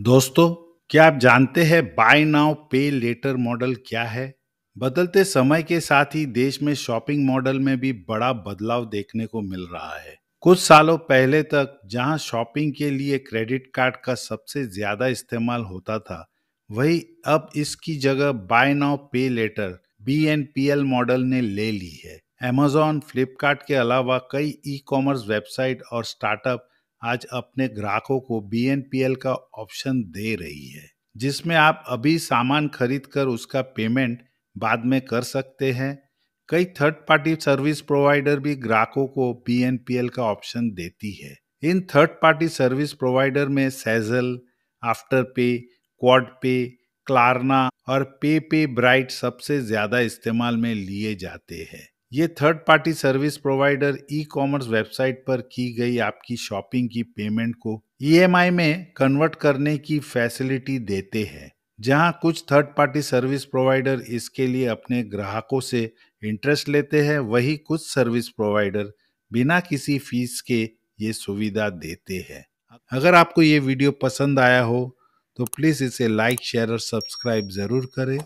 दोस्तों क्या आप जानते हैं buy now pay later model क्या है बदलते समय के साथ ही देश में शॉपिंग मॉडल में भी बड़ा बदलाव देखने को मिल रहा है कुछ सालों पहले तक जहां शॉपिंग के लिए क्रेडिट कार्ड का सबसे ज्यादा इस्तेमाल होता था वही अब इसकी जगह buy now pay later B N P L model ने ले ली है अमेजॉन फ्लिपकार्ट के अलावा कई ई कॉमर्स वेबसाइट और स्टार्टअप आज अपने ग्राहकों को बी का ऑप्शन दे रही है जिसमें आप अभी सामान खरीद कर उसका पेमेंट बाद में कर सकते हैं कई थर्ड पार्टी सर्विस प्रोवाइडर भी ग्राहकों को बी का ऑप्शन देती है इन थर्ड पार्टी सर्विस प्रोवाइडर में सेजल आफ्टर पे क्वाड पे क्लारना और पे पे ब्राइट सबसे ज्यादा इस्तेमाल में लिए जाते हैं ये third party service provider e commerce website पर की गई आपकी शॉपिंग की पेमेंट को ई e में कन्वर्ट करने की फैसिलिटी देते हैं जहां कुछ थर्ड पार्टी सर्विस प्रोवाइडर इसके लिए अपने ग्राहकों से इंटरेस्ट लेते हैं वही कुछ सर्विस प्रोवाइडर बिना किसी फीस के ये सुविधा देते हैं अगर आपको ये वीडियो पसंद आया हो तो प्लीज़ इसे लाइक शेयर और सब्सक्राइब ज़रूर करें